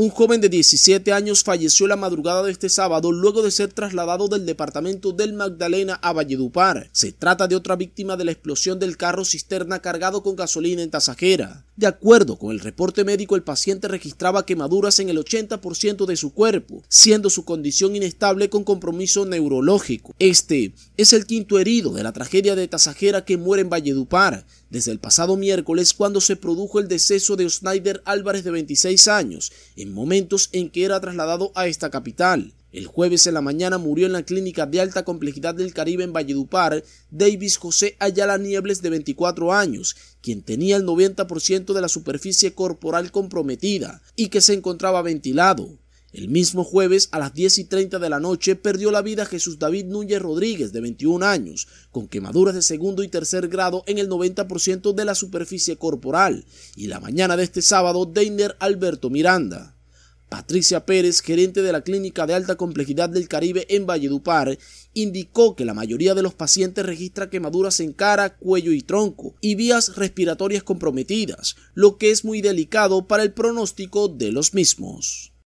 Un joven de 17 años falleció la madrugada de este sábado luego de ser trasladado del departamento del Magdalena a Valledupar. Se trata de otra víctima de la explosión del carro cisterna cargado con gasolina en Tasajera. De acuerdo con el reporte médico, el paciente registraba quemaduras en el 80% de su cuerpo, siendo su condición inestable con compromiso neurológico. Este es el quinto herido de la tragedia de Tasajera que muere en Valledupar desde el pasado miércoles cuando se produjo el deceso de Snyder Álvarez de 26 años, en momentos en que era trasladado a esta capital. El jueves en la mañana murió en la clínica de alta complejidad del Caribe en Valledupar Davis José Ayala Niebles de 24 años, quien tenía el 90% de la superficie corporal comprometida y que se encontraba ventilado. El mismo jueves a las 10 y 30 de la noche perdió la vida Jesús David Núñez Rodríguez, de 21 años, con quemaduras de segundo y tercer grado en el 90% de la superficie corporal, y la mañana de este sábado Deiner Alberto Miranda. Patricia Pérez, gerente de la Clínica de Alta Complejidad del Caribe en Valledupar, indicó que la mayoría de los pacientes registra quemaduras en cara, cuello y tronco y vías respiratorias comprometidas, lo que es muy delicado para el pronóstico de los mismos.